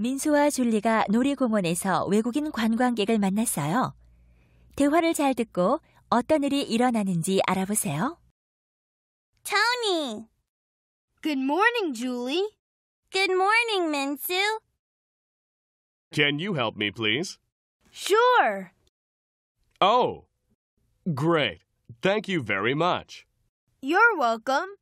민수와 줄리가 놀이공원에서 외국인 관광객을 만났어요. 대화를 잘 듣고 어떤 일이 일어나는지 알아보세요. Tony. Good morning, Julie. Good morning, Minsu. Can you help me, please? Sure. Oh, great. Thank you very much. You're welcome.